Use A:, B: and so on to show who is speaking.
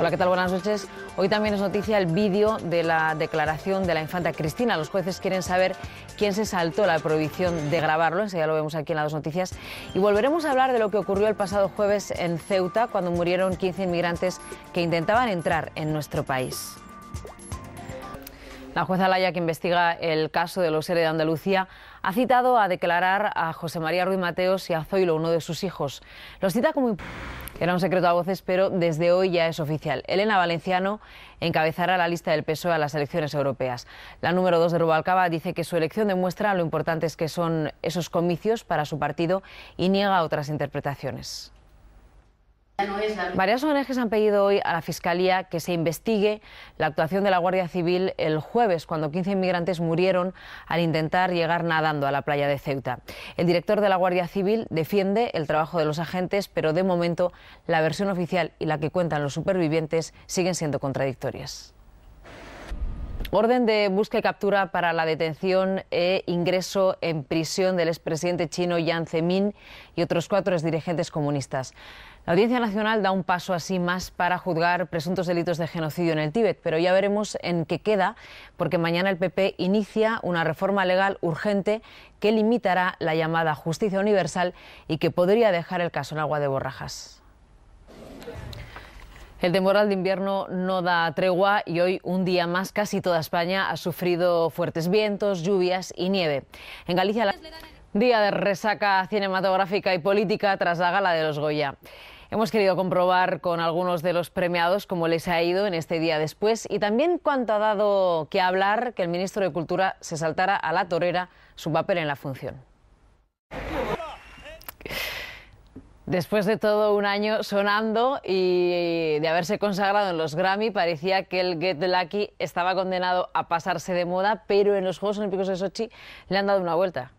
A: Hola, ¿qué tal? Buenas noches. Hoy también es noticia el vídeo de la declaración de la infanta Cristina. Los jueces quieren saber quién se saltó la prohibición de grabarlo. Enseguida lo vemos aquí en las dos noticias. Y volveremos a hablar de lo que ocurrió el pasado jueves en Ceuta, cuando murieron 15 inmigrantes que intentaban entrar en nuestro país. La jueza Alaya, que investiga el caso de los seres de Andalucía, ha citado a declarar a José María Ruiz Mateos y a Zoilo, uno de sus hijos. Los cita como... Era un secreto a voces, pero desde hoy ya es oficial. Elena Valenciano encabezará la lista del PSOE a las elecciones europeas. La número dos de Rubalcaba dice que su elección demuestra lo importantes que son esos comicios para su partido y niega otras interpretaciones. Varias ONGs han pedido hoy a la Fiscalía que se investigue la actuación de la Guardia Civil el jueves, cuando 15 inmigrantes murieron al intentar llegar nadando a la playa de Ceuta. El director de la Guardia Civil defiende el trabajo de los agentes, pero de momento la versión oficial y la que cuentan los supervivientes siguen siendo contradictorias. Orden de búsqueda y captura para la detención e ingreso en prisión del expresidente chino Yan Zemin y otros cuatro dirigentes comunistas. La Audiencia Nacional da un paso así más para juzgar presuntos delitos de genocidio en el Tíbet, pero ya veremos en qué queda, porque mañana el PP inicia una reforma legal urgente que limitará la llamada justicia universal y que podría dejar el caso en agua de borrajas. El temporal de invierno no da tregua y hoy, un día más, casi toda España ha sufrido fuertes vientos, lluvias y nieve. En Galicia, el día de resaca cinematográfica y política tras la gala de los Goya. Hemos querido comprobar con algunos de los premiados cómo les ha ido en este día después y también cuánto ha dado que hablar que el ministro de Cultura se saltara a la torera su papel en la función. Después de todo un año sonando y de haberse consagrado en los Grammy, parecía que el Get Lucky estaba condenado a pasarse de moda, pero en los Juegos Olímpicos de Sochi le han dado una vuelta.